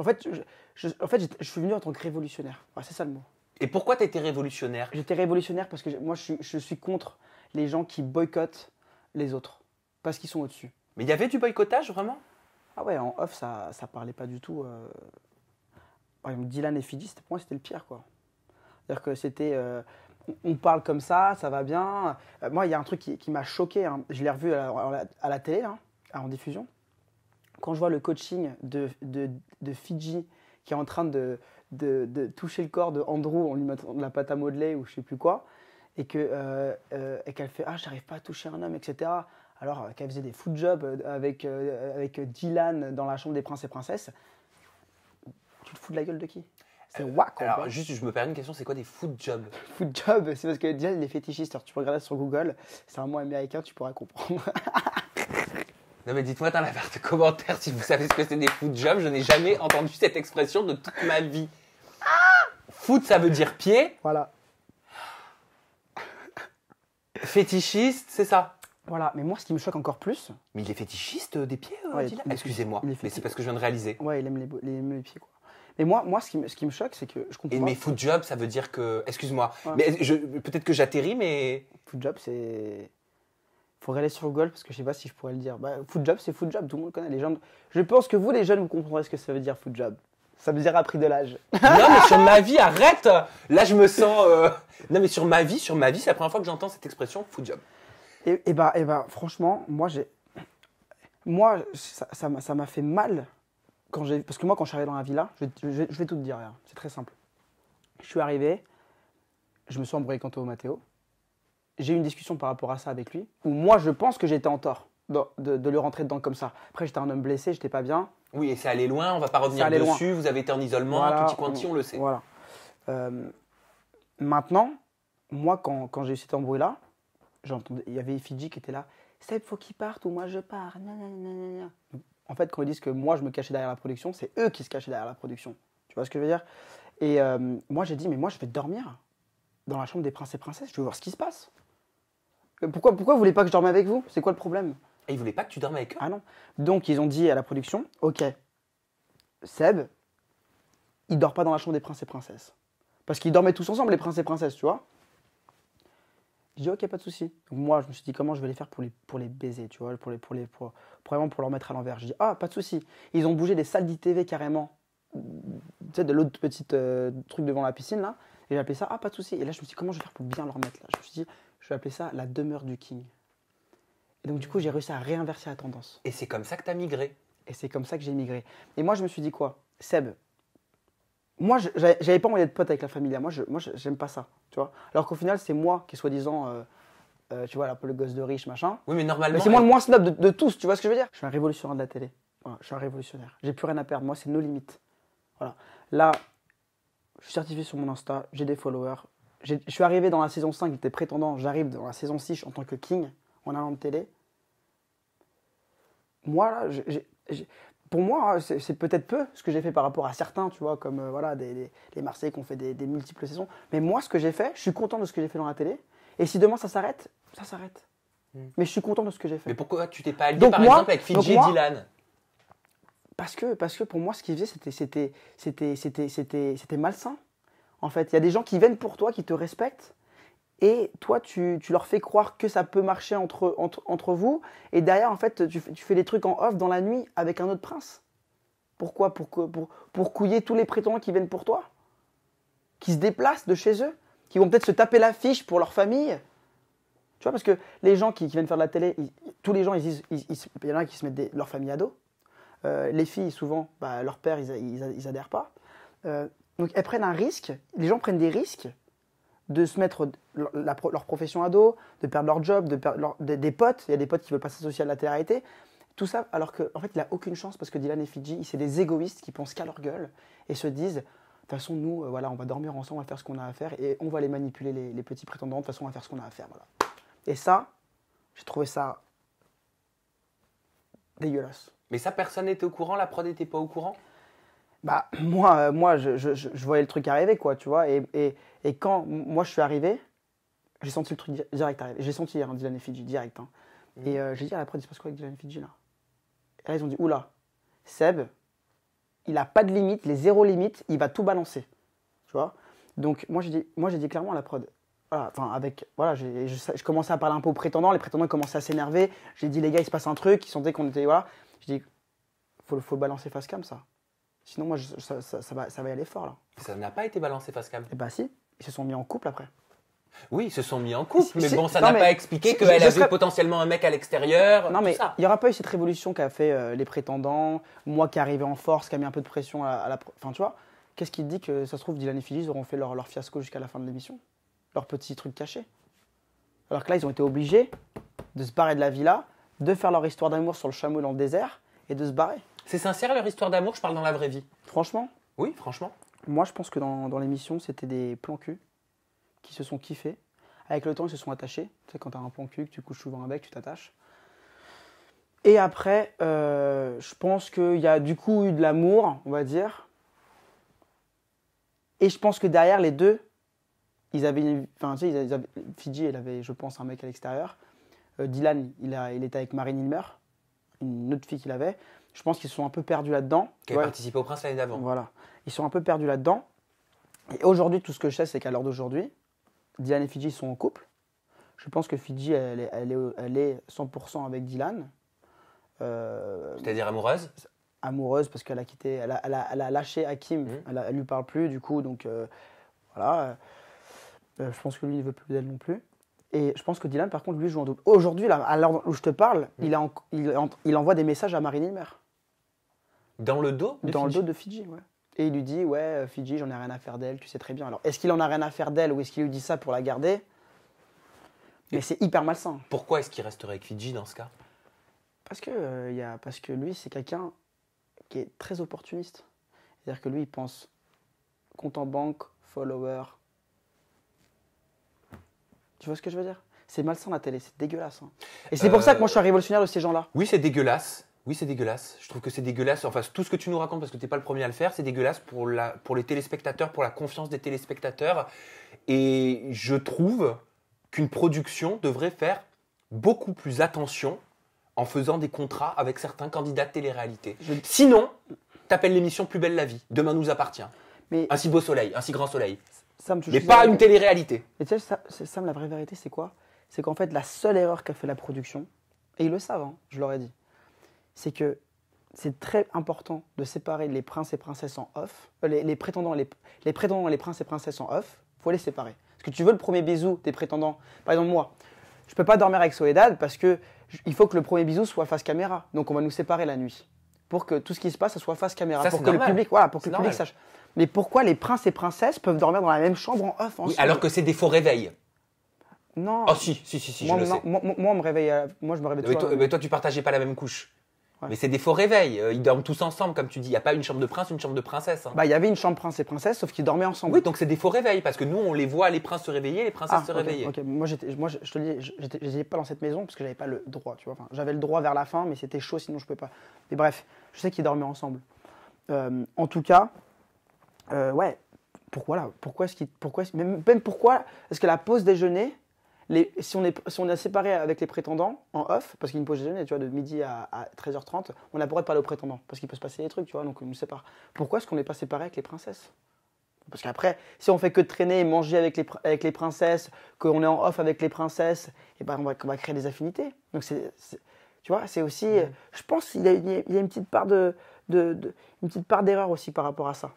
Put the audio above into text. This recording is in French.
En fait, je, en suis venu en tant que révolutionnaire. c'est ça le mot. Et pourquoi tu étais révolutionnaire J'étais révolutionnaire parce que moi, je, suis contre les gens qui boycottent les autres parce qu'ils sont au-dessus. Mais il y avait du boycottage vraiment Ah ouais, en off, ça, ça parlait pas du tout. Euh, Dylan et fidiste, pour moi, c'était le pire quoi. C'est-à-dire que c'était. Euh, on parle comme ça, ça va bien. Euh, moi, il y a un truc qui, m'a choqué. Hein. Je l'ai revu à la, télé, en diffusion quand je vois le coaching de, de, Fidji qui est en train de, de, toucher le corps de Andrew en lui mettant de la pâte à modeler ou je sais plus quoi, et euh, euh, qu'elle euh, fait Ah, j'arrive pas à toucher un homme, etc. Alors euh, qu'elle faisait des food jobs avec, avec Dylan dans la chambre des princes et princesses, tu te fous de la gueule de qui c'est wack. Alors, juste, je me perds une question c'est quoi des food jobs Food jobs, c'est parce que Dylan, il est fétichiste. tu peux regarder sur Google, c'est un mot américain, tu pourras comprendre. dites-moi dans la barre de commentaires si vous savez ce que c'est des foot Je n'ai jamais entendu cette expression de toute ma vie. Foot, ça veut dire pied. Voilà. Fétichiste, c'est ça. Voilà, mais moi ce qui me choque encore plus. Mais il est fétichiste euh, des pieds, euh, Excusez-moi, mais c'est parce que je viens de réaliser. Ouais, il aime les, pieds, quoi. Mais moi, moi ce, qui me, ce qui me choque, c'est que je comprends. Et mais foot ça veut dire que. Excuse-moi, mais peut-être que j'atterris, mais. Foot c'est faut aller sur Google parce que je sais pas si je pourrais le dire. Bah, food job, c'est food job, tout le monde connaît les gens. Je pense que vous, les jeunes, vous comprendrez ce que ça veut dire food job. Ça veut dire à de l'âge. non, mais sur ma vie, arrête Là, je me sens. Euh, non, mais sur ma vie, sur ma vie, c'est la première fois que j'entends cette expression food job. Et, bah, et bah, franchement, moi, j'ai. Moi, ça m'a ça, fait mal quand j'ai. Parce que moi, quand je suis arrivé dans la villa, là, je, vais tout te dire, hein. c'est très simple. Je suis arrivé, je me suis embrouillé quant au Mathéo j'ai eu une discussion par rapport à ça avec lui, où moi je pense que j'étais en tort de, le rentrer dedans comme ça. Après, j'étais un homme blessé, j'étais pas bien. Oui, et ça allait loin, on va pas revenir dessus, vous avez été en isolement, tout petit quanti, on, on, le sait. Voilà. Euh, maintenant, moi quand, quand j'ai eu cet embrouille-là, il y avait Fidji qui était là, Seb, faut qu'il parte ou moi je pars. En fait, quand ils disent que moi je me cachais derrière la production, c'est eux qui se cachaient derrière la production. Tu vois ce que je veux dire Et euh, moi j'ai dit, mais moi je vais dormir dans la chambre des princes et princesses, je veux voir ce qui se passe. Euh, pourquoi, pourquoi vous voulez pas que je dorme avec vous C'est quoi le problème Et ils voulaient pas que tu dormes avec eux Ah non. Donc ils ont dit à la production, ok, Seb, il dort pas dans la chambre des princes et princesses. Parce qu'ils dormaient tous ensemble, les princes et princesses, tu vois. Je dis ok, pas de souci. moi, je me suis dit comment je vais les faire pour les, pour les baiser, tu vois, pour les, pour les, pour, vraiment pour leur mettre à l'envers. Je dis ah, pas de souci. Ils ont bougé des salles d'ITV carrément, tu sais, de l'autre petit euh, truc devant la piscine là. Et j'ai appelé ça ah, pas de souci. Et là, je me suis dit comment je vais faire pour bien leur mettre là. Je me suis dit je vais appeler ça la demeure du king. Et donc, du coup, j'ai réussi à réinverser la tendance. Et c'est comme ça que tu as migré. Et c'est comme ça que j'ai migré. Et moi, je me suis dit quoi Seb, moi, j'avais pas envie d'être pote avec la famille. Moi, je, moi, j'aime pas ça. Tu vois Alors qu'au final, c'est moi qui, soi-disant, euh, euh, tu vois, peu le gosse de riche, machin. Oui, mais normalement. Mais c'est moi le moins snob de, tous, tu vois ce que je veux dire Je suis un révolutionnaire de la télé. je suis un révolutionnaire. J'ai plus rien à perdre. Moi, c'est nos limites. Voilà. Là, je suis certifié sur mon Insta, j'ai des followers, je suis arrivé dans la saison 5, j'étais prétendant, j'arrive dans la saison 6 en tant que king, en allant de télé. Moi, là, pour moi, hein, c'est peut-être peu ce que j'ai fait par rapport à certains, tu vois, comme euh, voilà, les Marseillais qui ont fait des, multiples saisons. Mais moi, ce que j'ai fait, je suis content de ce que j'ai fait dans la télé. Et si demain ça s'arrête, ça s'arrête. Hmm. Mais je suis content de ce que j'ai fait. Mais pourquoi tu t'es pas allié par exemple avec Fidji et Dylan parce que, parce que pour moi, ce qu'ils faisaient, c'était malsain en fait. Il y a des gens qui viennent pour toi, qui te respectent, et toi, tu, leur fais croire que ça peut marcher entre, entre, vous, et derrière, en fait, tu, fais des trucs en off dans la nuit avec un autre prince. Pourquoi pour, pour, pour, couiller tous les prétendants qui viennent pour toi, qui se déplacent de chez eux, qui vont peut-être se taper l'affiche pour leur famille. Tu vois, parce que les gens qui, viennent faire de la télé, tous les gens, ils il y en a qui se mettent leur famille à dos. Euh, les filles, souvent, bah, leur père, ils, n'adhèrent adhèrent pas. Euh, donc elles prennent un risque, les gens prennent des risques de se mettre leur, profession à dos, de perdre leur job, de perdre des, potes. Il y a des potes qui veulent pas s'associer à la télé Tout ça alors qu'en en fait, il n'a aucune chance parce que Dylan et Fiji c'est des égoïstes qui pensent qu'à leur gueule et se disent de toute façon, nous, euh, voilà, on va dormir ensemble, on va faire ce qu'on a à faire et on va les manipuler, les, petits prétendants. De toute façon, on va faire ce qu'on a à faire. Et ça, j'ai trouvé ça dégueulasse. Mais ça, personne n'était au courant, la prod n'était pas au courant bah moi, euh, moi je, je, voyais le truc arriver, quoi, tu vois. Et, et, quand moi je suis arrivé, j'ai senti le truc direct arriver. J'ai senti hein, Dylan et direct. Hein. Mm. Et euh, j'ai dit à la prod, il se passe quoi avec Dylan et là Et là, ils ont dit, oula, Seb, il a pas de limite, les zéro limites, il va tout balancer. Tu vois Donc moi j'ai dit, moi, dit clairement à la prod, voilà, enfin avec, voilà, je, je, commençais à parler un peu aux prétendants, les prétendants commençaient à s'énerver. J'ai dit, les gars, il se passe un truc, ils sentaient qu'on était, voilà. J'ai dit, faut, faut le balancer face cam ça. Sinon, moi, ça, va, ça, va, y aller fort, là. Ça n'a pas été balancé, Pascal Eh bah, si. Ils se sont mis en couple après. Oui, ils se sont mis en couple, mais bon, ça n'a pas expliqué qu'elle avait potentiellement un mec à l'extérieur. Non, mais il n'y aura pas eu cette révolution qu'a fait euh, les prétendants, moi qui arrivais en force, qui a mis un peu de pression à, la. Enfin, tu vois, qu'est-ce qui te dit que ça se trouve, Dylan et Phyllis auront fait leur, leur fiasco jusqu'à la fin de l'émission Leur petit truc caché Alors que là, ils ont été obligés de se barrer de la villa, de faire leur histoire d'amour sur le chameau dans le désert et de se barrer. C'est sincère leur histoire d'amour, je parle dans la vraie vie. Franchement Oui, franchement. Moi, je pense que dans, l'émission, c'était des plans cul qui se sont kiffés. Avec le temps, ils se sont attachés. Tu sais, quand t'as un plan cul, que tu couches souvent avec, tu t'attaches. Et après, euh, je pense qu'il y a du coup eu de l'amour, on va dire. Et je pense que derrière les deux, ils avaient, enfin, tu sais, ils elle avait, je pense, un mec à l'extérieur. Euh, Dylan, il, était avec Marine Ilmer, une autre fille qu'il avait je pense qu'ils sont un peu perdus là-dedans. Qui participaient au Prince l'année d'avant. Voilà. Ils sont un peu perdus là-dedans. Et aujourd'hui, tout ce que je sais, c'est qu'à l'heure d'aujourd'hui, Dylan et Fidji sont en couple. Je pense que Fidji, elle est, elle est, 100% avec Dylan. Euh, C'est-à-dire amoureuse Amoureuse parce qu'elle a quitté, elle a, lâché Hakim. Mhm. Elle, ne lui parle plus, du coup, donc euh, voilà. Euh, je pense que lui ne veut plus d'elle non plus. Et je pense que Dylan, par contre, lui joue en double. Aujourd'hui, à l'heure où je te parle, mm. il, envoie des messages à Marine Hilmer. Dans le dos Dans le dos de Fidji, ouais. Et il lui dit Ouais, euh, Fiji, j'en ai rien à faire d'elle, tu sais très bien. Alors, est-ce qu'il en a rien à faire d'elle ou est-ce qu'il lui dit ça pour la garder Mais c'est hyper malsain. Pourquoi est-ce qu'il resterait avec Fidji dans ce cas parce que, euh, y parce que lui, c'est quelqu'un qui est très opportuniste. C'est-à-dire que lui, il pense compte en banque, follower, tu vois ce que je veux dire C'est malsain la télé, c'est dégueulasse. Hein. Et c'est pour ça que moi je suis un euh, révolutionnaire de ces gens-là. Oui, c'est dégueulasse. Oui, c'est dégueulasse. Je trouve que c'est dégueulasse. en Enfin, tout ce que tu nous racontes, parce que tu n'es pas le premier à le faire, c'est dégueulasse pour, pour les téléspectateurs, pour la confiance des téléspectateurs. Et je trouve qu'une production devrait faire beaucoup plus attention en faisant des contrats avec certains candidats de télé-réalité. Je... Sinon, t'appelles l'émission Plus belle la vie, Demain nous appartient, Mais... un si beau soleil, un si grand soleil. Sam, mais pas une télé-réalité. Et tu sais, Sam, la vraie vérité, c'est quoi C'est qu'en fait, la seule erreur qu'a fait la production, et ils le savent, hein, je leur ai dit, c'est que c'est très important de séparer les princes et princesses en off, euh, les, prétendants, les, prétendants et les princes et princesses en off, faut les séparer. Parce que tu veux le premier bisou des prétendants. Par exemple, moi, je peux pas dormir avec Soledad parce que il faut que le premier bisou soit face caméra. Donc on va nous séparer la nuit pour que tout ce qui se passe ça soit face caméra, ça, pour que le public, voilà, pour que le public sache mais pourquoi les princes et princesses peuvent dormir dans la même chambre en off Alors que c'est des faux réveils. Non. Ah oh, si, si, si, si moi, je le sais. Moi, on me réveille à... Euh, moi, je me réveille. Mais toi, mais toi, tu partageais pas la même couche. Mais c'est des faux réveils. Euh, ils dorment tous ensemble, comme tu dis. Il n'y a pas une chambre de prince, une chambre de princesse. Hein. Bah, il y avait une chambre prince et princesse, sauf qu'ils dormaient ensemble. Oui, donc c'est des faux réveils, parce que nous, on les voit, les princes se réveiller, les princesses ah, se réveiller. Ok, moi, moi je te dis, j'étais pas dans cette maison, parce que j'avais pas le droit, tu vois. j'avais le droit vers la fin, mais c'était chaud, sinon je pouvais pas. Mais bref, je sais qu'ils dormaient ensemble. Euh, en tout cas, euh, ouais, pourquoi là Pourquoi est-ce qu'il. Pourquoi, même, pourquoi Est-ce que la pause déjeuner, les, si, on est, si on est séparé avec les prétendants en off, parce qu'il y a une pause déjeuner, tu vois, de midi à, 13h30, on n'a pas le droit de parler aux prétendants, parce qu'il peut se passer des trucs, tu vois, donc on nous sépare. Pourquoi est-ce qu'on n'est pas séparé avec les princesses parce qu'après, si on fait que traîner et manger avec les, avec les princesses, qu'on est en off avec les princesses, et eh ben on va, on va créer des affinités. Donc c'est, tu vois, c'est aussi, je pense qu'il y, y a, une petite part de, de une petite part d'erreur aussi par rapport à ça.